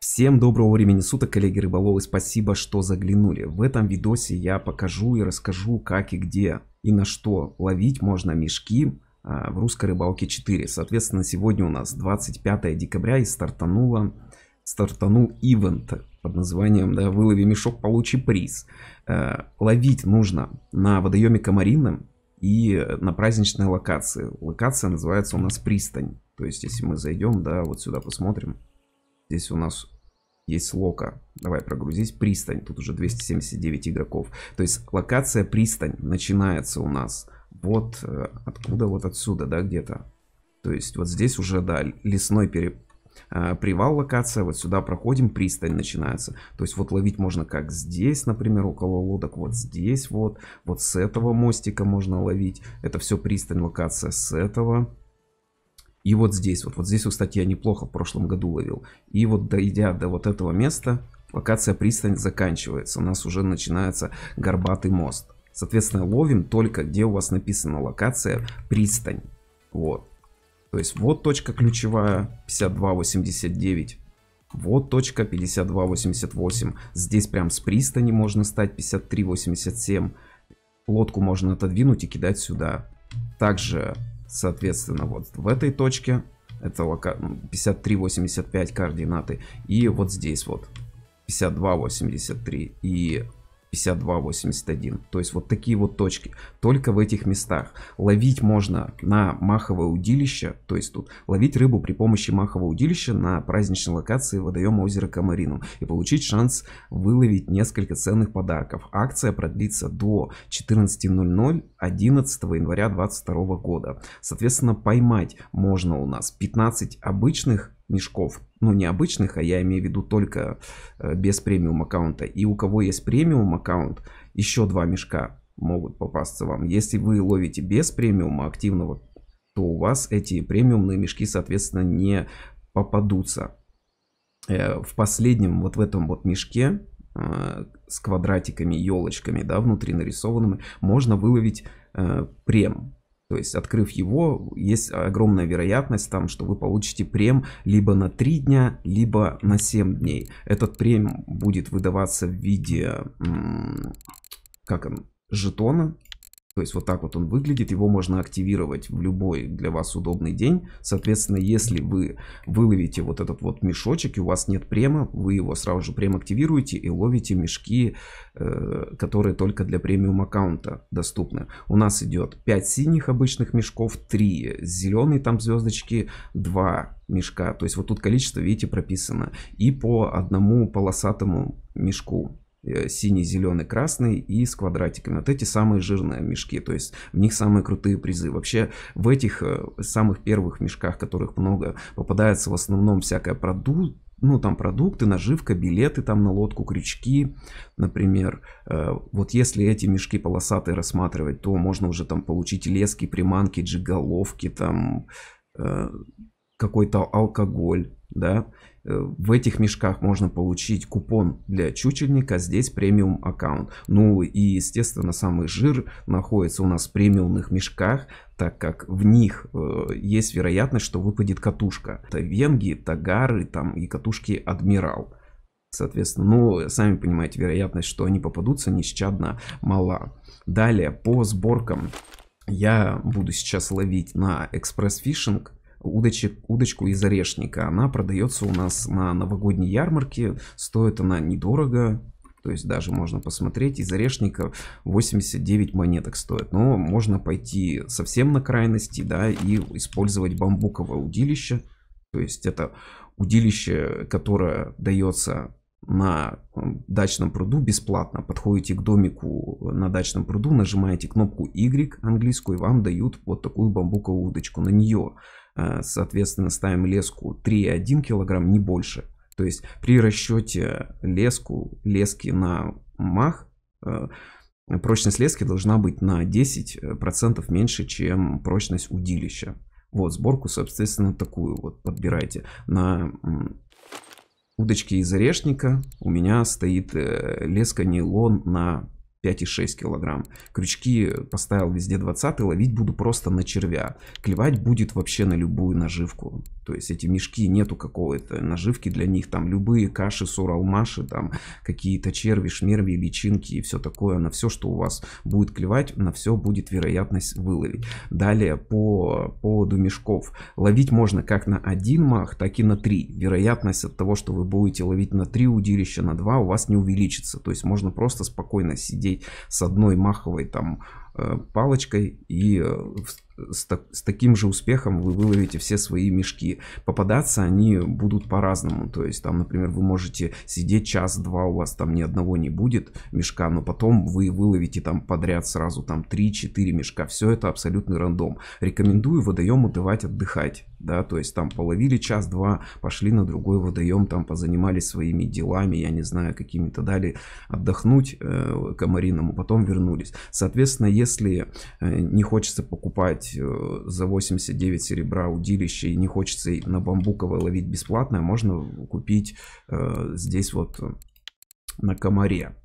Всем доброго времени суток, коллеги рыболовы, спасибо, что заглянули. В этом видосе я покажу и расскажу, как и где и на что ловить можно мешки а, в русской рыбалке 4. Соответственно, сегодня у нас 25 декабря и стартануло, стартанул ивент под названием да, «Вылови мешок, получи приз». А, ловить нужно на водоеме Комарином и на праздничной локации. Локация называется у нас «Пристань». То есть, если мы зайдем, да, вот сюда посмотрим – Здесь у нас есть лока. Давай прогрузись. Пристань. Тут уже 279 игроков. То есть локация пристань начинается у нас вот э, откуда вот отсюда, да, где-то. То есть вот здесь уже, да, лесной пере... Э, привал локация, вот сюда проходим, пристань начинается. То есть вот ловить можно как здесь, например, около лодок, вот здесь вот, вот с этого мостика можно ловить. Это все пристань локация с этого. И вот здесь, вот, вот здесь, кстати, я неплохо в прошлом году ловил. И вот дойдя до вот этого места, локация пристань заканчивается. У нас уже начинается горбатый мост. Соответственно, ловим только, где у вас написана локация пристань. Вот. То есть вот точка ключевая 5289. Вот точка 5288. Здесь прям с пристани можно стать 5387. Лодку можно отодвинуть и кидать сюда. Также Соответственно, вот в этой точке, это 53.85 координаты, и вот здесь вот 52.83. И 52.81. То есть вот такие вот точки. Только в этих местах. Ловить можно на маховое удилище. То есть тут ловить рыбу при помощи махового удилища на праздничной локации водоема озера Камарином. И получить шанс выловить несколько ценных подарков. Акция продлится до 14.00 11 января 2022 года. Соответственно, поймать можно у нас 15 обычных мешков. Ну, не обычных, а я имею в виду только э, без премиум аккаунта. И у кого есть премиум аккаунт, еще два мешка могут попасться вам. Если вы ловите без премиума активного, то у вас эти премиумные мешки, соответственно, не попадутся. Э, в последнем, вот в этом вот мешке э, с квадратиками, елочками, да, внутри нарисованными, можно выловить прем. То есть, открыв его, есть огромная вероятность там, что вы получите прем либо на 3 дня, либо на 7 дней. Этот прем будет выдаваться в виде, как он, жетона, то есть вот так вот он выглядит, его можно активировать в любой для вас удобный день. Соответственно, если вы выловите вот этот вот мешочек и у вас нет према, вы его сразу же прем активируете и ловите мешки, э, которые только для премиум аккаунта доступны. У нас идет 5 синих обычных мешков, 3 зеленые там звездочки, 2 мешка. То есть вот тут количество, видите, прописано. И по одному полосатому мешку. Э, синий, зеленый, красный и с квадратиками. Вот эти самые жирные мешки, то есть в них самые крутые призы. Вообще в этих э, самых первых мешках, которых много, попадается в основном всякая продукт, ну, там продукты, наживка, билеты там на лодку, крючки, например. Э, вот если эти мешки полосатые рассматривать, то можно уже там получить лески, приманки, джиголовки, там какой-то алкоголь, да, э, в этих мешках можно получить купон для чучельника, здесь премиум аккаунт. Ну и естественно самый жир находится у нас в премиумных мешках, так как в них э, есть вероятность, что выпадет катушка. Это венги, тагары там и катушки адмирал. Соответственно, ну, сами понимаете, вероятность, что они попадутся нещадно мала. Далее, по сборкам я буду сейчас ловить на экспресс-фишинг удочек, удочку из орешника. Она продается у нас на новогодней ярмарке. Стоит она недорого. То есть даже можно посмотреть, из орешника 89 монеток стоит. Но можно пойти совсем на крайности, да, и использовать бамбуковое удилище. То есть это удилище, которое дается на дачном пруду бесплатно. Подходите к домику на дачном пруду, нажимаете кнопку Y английскую, и вам дают вот такую бамбуковую удочку. На нее Э, соответственно, ставим леску 3,1 кг, не больше. То есть при расчете леску, лески на мах, э, прочность лески должна быть на 10% э, меньше, чем прочность удилища. Вот, сборку, соответственно, такую вот подбирайте. На удочке из орешника у меня стоит леска нейлон на 5,6 килограмм. Крючки поставил везде 20, ловить буду просто на червя. Клевать будет вообще на любую наживку. То есть эти мешки нету какого-то наживки для них. Там любые каши, суралмаши, там какие-то черви, шмерви, личинки и все такое. На все, что у вас будет клевать, на все будет вероятность выловить. Далее по поводу мешков. Ловить можно как на один мах, так и на три. Вероятность от того, что вы будете ловить на три удилища, на два у вас не увеличится. То есть можно просто спокойно сидеть с одной маховой там Э, палочкой и э, с, так, с таким же успехом вы выловите все свои мешки. Попадаться они будут по-разному. То есть там, например, вы можете сидеть час-два, у вас там ни одного не будет мешка, но потом вы выловите там подряд сразу там 3-4 мешка. Все это абсолютный рандом. Рекомендую водоему давать отдыхать. Да, то есть там половили час-два, пошли на другой водоем, там позанимались своими делами, я не знаю, какими-то дали отдохнуть э, комариному, а потом вернулись. Соответственно, если если э, не хочется покупать э, за 89 серебра удилище и не хочется на бамбуковое ловить бесплатное, можно купить э, здесь вот на комаре.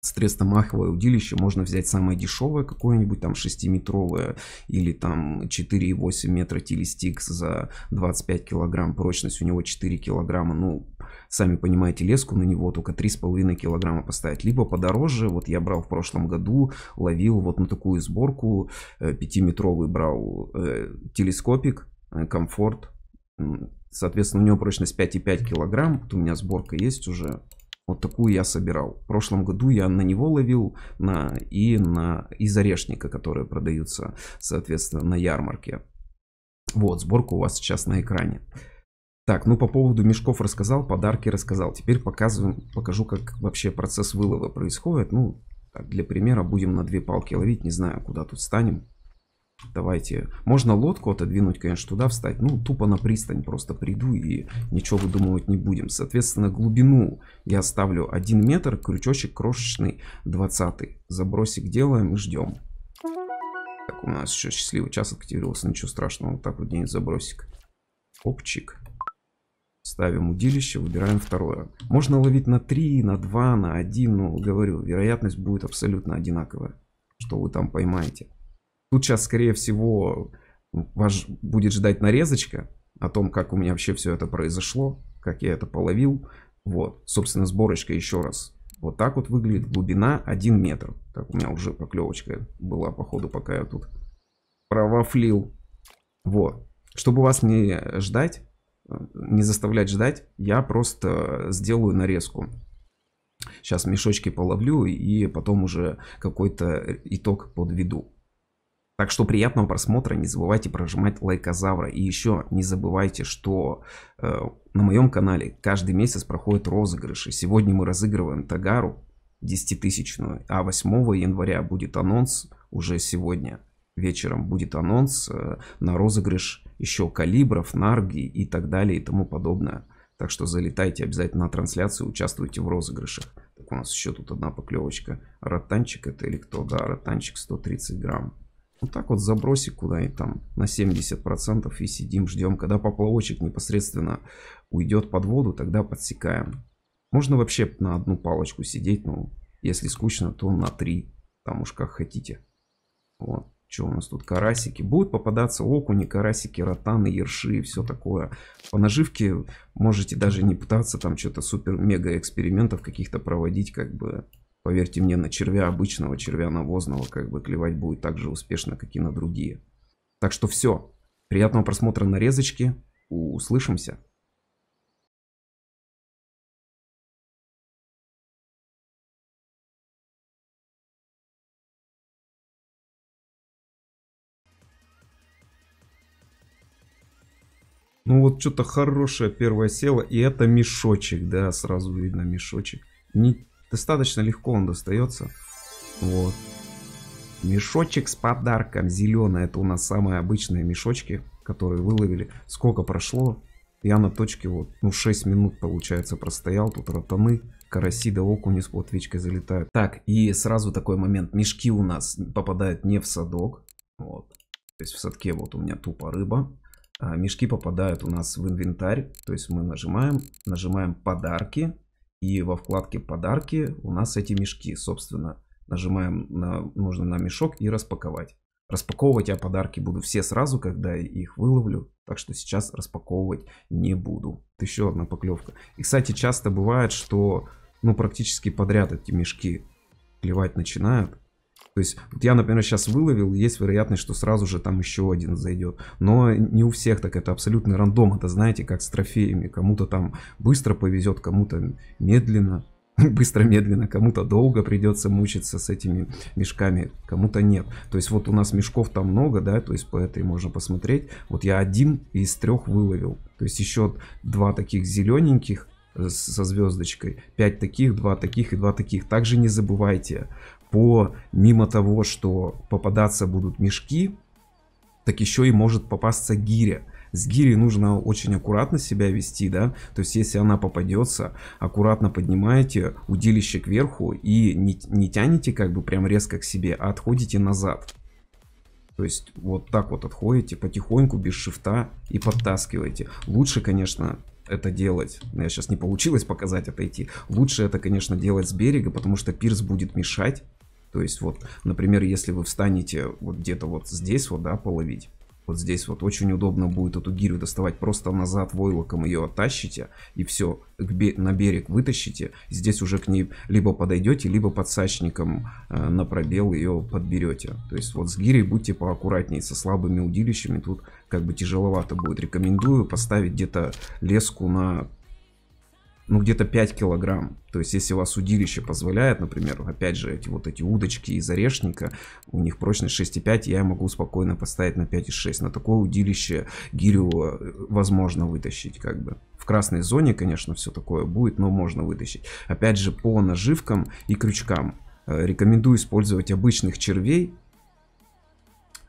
Соответственно, маховое удилище можно взять самое дешевое какое-нибудь, там 6-метровое или там 4,8 метра телестикс за 25 килограмм, прочность у него 4 килограмма, ну, Сами понимаете, леску на него только 3,5 килограмма поставить. Либо подороже, вот я брал в прошлом году, ловил вот на такую сборку, 5-метровый э, брал э, телескопик, э, комфорт. Соответственно, у него прочность 5,5 килограмм, вот у меня сборка есть уже, вот такую я собирал. В прошлом году я на него ловил на, и на из орешника, которые продаются, соответственно, на ярмарке. Вот, сборка у вас сейчас на экране. Так, ну по поводу мешков рассказал, подарки рассказал. Теперь показываем, покажу, как вообще процесс вылова происходит. Ну, так, для примера будем на две палки ловить. Не знаю, куда тут станем. Давайте. Можно лодку отодвинуть, конечно, туда встать. Ну, тупо на пристань просто приду и ничего выдумывать не будем. Соответственно, глубину я ставлю 1 метр, крючочек крошечный 20. Забросик делаем и ждем. Так, у нас еще счастливый час активировался, ничего страшного. Вот так вот день забросик. Опчик. Ставим удилище, выбираем второе. Можно ловить на 3, на 2, на 1, но говорю, вероятность будет абсолютно одинаковая, что вы там поймаете. Тут сейчас, скорее всего, вас будет ждать нарезочка о том, как у меня вообще все это произошло, как я это половил. Вот, собственно, сборочка еще раз. Вот так вот выглядит глубина 1 метр. Так, у меня уже поклевочка была, походу, пока я тут провафлил. Вот. Чтобы вас не ждать, не заставлять ждать, я просто сделаю нарезку. Сейчас мешочки половлю и потом уже какой-то итог подведу. Так что приятного просмотра, не забывайте прожимать лайкозавра. И еще не забывайте, что э, на моем канале каждый месяц проходят розыгрыши. Сегодня мы разыгрываем Тагару 10-тысячную, а 8 января будет анонс уже сегодня вечером будет анонс э, на розыгрыш еще калибров, нарги и так далее и тому подобное. Так что залетайте обязательно на трансляцию, участвуйте в розыгрышах. Так у нас еще тут одна поклевочка. Ротанчик это или кто? Да, ротанчик 130 грамм. Вот так вот забросик куда-нибудь там на 70% и сидим, ждем. Когда поплавочек непосредственно уйдет под воду, тогда подсекаем. Можно вообще на одну палочку сидеть, но ну, если скучно, то на три, там уж как хотите. Вот. Что у нас тут? Карасики. Будут попадаться окуни, карасики, ротаны, ерши и все такое. По наживке можете даже не пытаться там что-то супер-мега экспериментов каких-то проводить, как бы. Поверьте мне, на червя обычного, червя навозного, как бы клевать будет так же успешно, как и на другие. Так что все. Приятного просмотра нарезочки. Услышимся. Ну вот что-то хорошее первое село. И это мешочек, да, сразу видно мешочек. Не, достаточно легко он достается. Вот. Мешочек с подарком. Зеленый. Это у нас самые обычные мешочки, которые выловили. Сколько прошло? Я на точке вот, ну 6 минут получается простоял, тут ротаны, караси да окуни с плотвичкой залетают. Так, и сразу такой момент, мешки у нас попадают не в садок, вот, то есть в садке вот у меня тупо рыба, а, мешки попадают у нас в инвентарь, то есть мы нажимаем, нажимаем подарки, и во вкладке подарки у нас эти мешки, собственно, нажимаем на, нужно на мешок и распаковать. Распаковывать я подарки буду все сразу, когда их выловлю, так что сейчас распаковывать не буду. Это еще одна поклевка. И, кстати, часто бывает, что ну практически подряд эти мешки клевать начинают. То есть вот я, например, сейчас выловил, есть вероятность, что сразу же там еще один зайдет. Но не у всех так, это абсолютный рандом. Это, знаете, как с трофеями. Кому-то там быстро повезет, кому-то медленно быстро-медленно, кому-то долго придется мучиться с этими мешками, кому-то нет. То есть вот у нас мешков там много, да, то есть по этой можно посмотреть. Вот я один из трех выловил. То есть еще два таких зелененьких э, со звездочкой, 5 таких, 2 таких и 2 таких. Также не забывайте по, мимо того, что попадаться будут мешки, так еще и может попасться гиря. С гирей нужно очень аккуратно себя вести, да, то есть если она попадется, аккуратно поднимаете удилище кверху и не, не тянете как бы прям резко к себе, а отходите назад. То есть вот так вот отходите потихоньку, без шифта и подтаскиваете. Лучше, конечно, это делать. но ну, Я сейчас не получилось показать, отойти. Лучше это, конечно, делать с берега, потому что пирс будет мешать. То есть вот, например, если вы встанете вот где-то вот здесь вот, да, половить, вот здесь вот очень удобно будет эту гирю доставать просто назад войлоком ее оттащите и все бе на берег вытащите здесь уже к ней либо подойдете либо подсачником э, на пробел ее подберете то есть вот с гирей будьте поаккуратнее со слабыми удилищами тут как бы тяжеловато будет рекомендую поставить где-то леску на ну, где-то 5 килограмм. То есть, если у вас удилище позволяет, например, опять же, эти вот эти удочки из орешника, у них прочность 6,5, я могу спокойно поставить на 5,6. На такое удилище гирю э, возможно вытащить, как бы. В красной зоне, конечно, все такое будет, но можно вытащить. Опять же, по наживкам и крючкам. Э, рекомендую использовать обычных червей,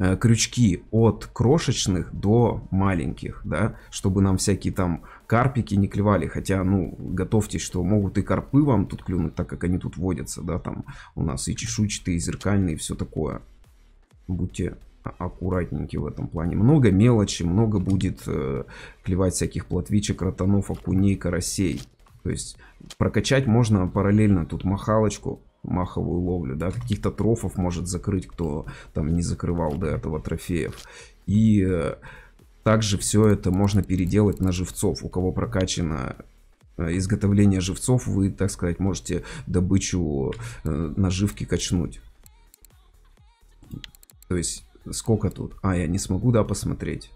Э, крючки от крошечных до маленьких, да, чтобы нам всякие там карпики не клевали, хотя, ну, готовьтесь, что могут и карпы вам тут клюнуть, так как они тут водятся, да, там у нас и чешуйчатые, и зеркальные, и все такое. Будьте а, аккуратненьки в этом плане. Много мелочи, много будет э, клевать всяких плотвичек, ротанов, окуней, карасей. То есть прокачать можно параллельно тут махалочку, маховую ловлю, да, каких-то трофов может закрыть, кто там не закрывал до этого трофеев. И э, также все это можно переделать на живцов, у кого прокачано э, изготовление живцов, вы, так сказать, можете добычу э, наживки качнуть. То есть, сколько тут? А, я не смогу, да, посмотреть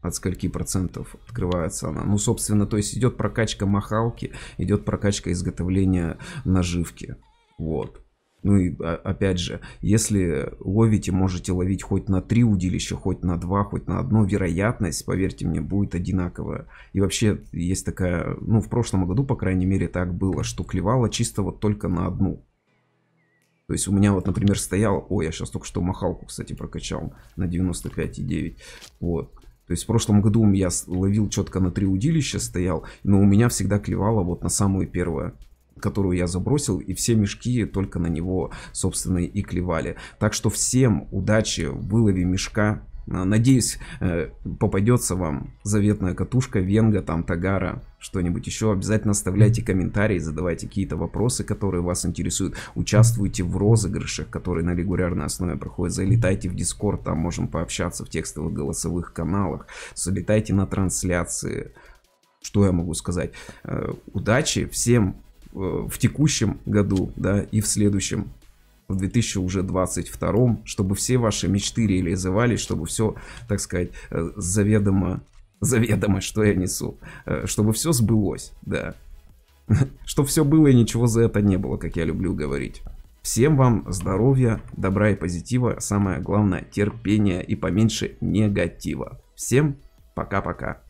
от скольки процентов открывается она. Ну, собственно, то есть идет прокачка махалки, идет прокачка изготовления наживки. Вот. Ну и а, опять же, если ловите, можете ловить хоть на три удилища, хоть на два, хоть на одно, вероятность, поверьте мне, будет одинаковая. И вообще есть такая, ну в прошлом году, по крайней мере, так было, что клевало чисто вот только на одну. То есть у меня вот, например, стоял, ой, я сейчас только что махалку, кстати, прокачал на 95,9. Вот. То есть в прошлом году я ловил четко на три удилища, стоял, но у меня всегда клевало вот на самую первую которую я забросил, и все мешки только на него, собственно, и клевали. Так что всем удачи в вылове мешка. А, надеюсь, э, попадется вам заветная катушка, венга, там, тагара, что-нибудь еще. Обязательно оставляйте комментарии, задавайте какие-то вопросы, которые вас интересуют. Участвуйте в розыгрышах, которые на регулярной основе проходят. Залетайте в Дискорд, там можем пообщаться в текстовых голосовых каналах. Залетайте на трансляции. Что я могу сказать? Э, удачи всем! Э, в текущем году, да, и в следующем, в 2022, чтобы все ваши мечты реализовались, чтобы все, так сказать, э, заведомо, заведомо, что я несу, э, чтобы все сбылось, да. Чтобы все было и ничего за это не было, как я люблю говорить. Всем вам здоровья, добра и позитива, самое главное терпения и поменьше негатива. Всем пока-пока.